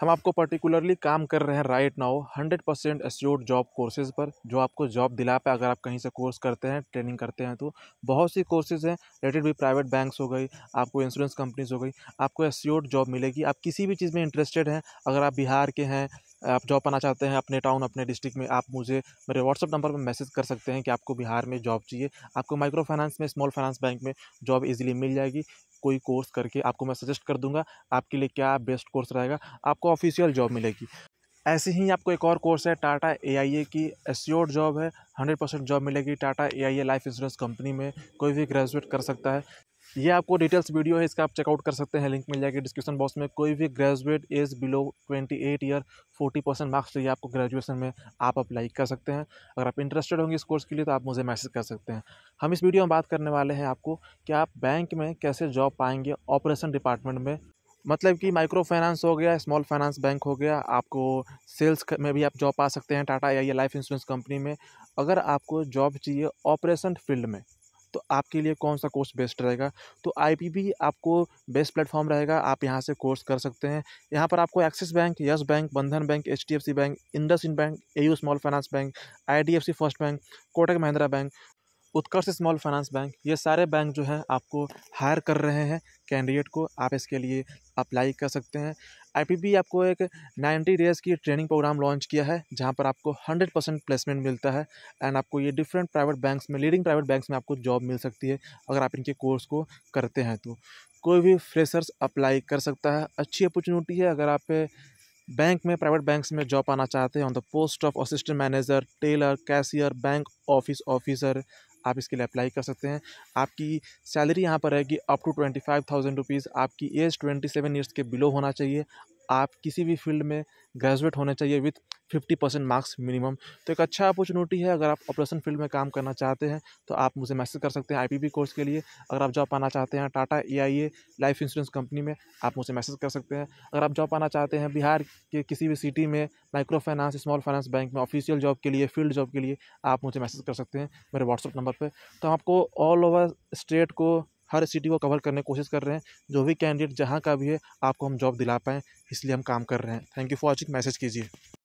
हम आपको पर्टिकुलरली काम कर रहे हैं right now hundred percent assured job courses पर जो आपको जॉब दिला पाए अगर आप कहीं से कोर्स करते हैं ट्रेनिंग करते हैं तो बहुत सी कोर्सेज़ हैं रिलेटेड भी प्राइवेट बैंक्स हो गई आपको इंश्योरेंस कंपनीज हो गई आपको एस्योर्ड जॉब मिलेगी आप किसी भी चीज़ में इंटरेस्टेड हैं अगर आप बिहार के हैं आप जॉब पाना चाहते हैं अपने टाउन अपने डिस्ट्रिक्ट में आप मुझे मेरे व्हाट्सअप नंबर पर मैसेज कर सकते हैं कि आपको बिहार में जॉब चाहिए आपको माइक्रो फाइनेंस में स्मॉल फाइनेंस बैंक में जॉब इजीली मिल जाएगी कोई कोर्स करके आपको मैं सजेस्ट कर दूंगा आपके लिए क्या बेस्ट कोर्स रहेगा आपको ऑफिशियल जॉब मिलेगी ऐसे ही आपको एक और कोर्स है टाटा ए आई ए की एस्योर्ड जॉब है हंड्रेड परसेंट जॉब मिलेगी Tata A I A life insurance company में कोई भी ग्रेजुएट कर सकता है ये आपको डिटेल्स वीडियो है इसका आप चेकआउट कर सकते हैं लिंक मिल जाएगी डिस्क्रिप्शन बॉक्स में कोई भी graduate age below twenty eight year forty percent marks चाहिए आपको ग्रेजुएशन में आप अप्लाई कर सकते हैं अगर आप इंटरेस्टेड होंगे इस कोर्स के लिए तो आप मुझे मैसेज कर सकते हैं हम इस वीडियो में बात करने वाले हैं आपको कि आप बैंक में कैसे जॉब पाएंगे ऑपरेशन डिपार्टमेंट में मतलब कि माइक्रो फाइनेंस हो गया स्मॉल फाइनेंस बैंक हो गया आपको सेल्स में भी आप जॉब पा सकते हैं टाटा या लाइफ इंश्योरेंस कंपनी में अगर आपको जॉब चाहिए ऑपरेशन फील्ड में तो आपके लिए कौन सा कोर्स बेस्ट रहेगा तो आई आपको बेस्ट प्लेटफॉर्म रहेगा आप यहाँ से कोर्स कर सकते हैं यहाँ पर आपको Axis bank Yes bank Bandhan bank H bank Indus bank A small finance bank I first bank Kotak Mahindra bank Utkarsh small finance bank ये सारे बैंक जो हैं आपको हायर कर रहे हैं कैंडिडेट को आप इसके लिए अप्लाई कर सकते हैं आई आपको एक 90 डेज़ की ट्रेनिंग प्रोग्राम लॉन्च किया है जहाँ पर आपको 100 परसेंट प्लेसमेंट मिलता है एंड आपको ये डिफरेंट प्राइवेट बैंक्स में लीडिंग प्राइवेट बैंक्स में आपको जॉब मिल सकती है अगर आप इनके कोर्स को करते हैं तो कोई भी फ्रेशर्स अप्लाई कर सकता है अच्छी अपॉर्चुनिटी है अगर आप बैंक में प्राइवेट बैंक्स में जॉब पाना चाहते हैं on the post of assistant manager teller cashier bank office officer आप इसके लिए अप्लाई कर सकते हैं आपकी सैलरी यहाँ पर रहेगी up to twenty five thousand rupees आपकी एज ट्वेंटी सेवन ईयर्स के बिलो होना चाहिए आप किसी भी फील्ड में ग्रेजुएट होना चाहिए with fifty percent marks minimum तो एक अच्छा अपॉर्चुनिटी है अगर आप ऑपरेशन फील्ड में काम करना चाहते हैं तो आप मुझे मैसेज कर सकते हैं आईपीबी कोर्स के लिए अगर आप जॉब पाना चाहते हैं Tata AIA life insurance company में आप मुझे मैसेज कर सकते हैं अगर आप जॉब पाना चाहते हैं बिहार के किसी भी सिटी में micro finance small finance bank में ऑफिशियल जॉब के लिए फील्ड जॉब के लिए आप मुझे मैसेज कर सकते हैं मेरे व्हाट्सअप नंबर पर तो आपको ऑल ओवर स्टेट को हर सिटी को कवर करने की कोशिश कर रहे हैं जो भी कैंडिडेट जहाँ का भी है आपको हम जॉब दिला पाएँ इसलिए हम काम कर रहे हैं thank you for watching message कीजिए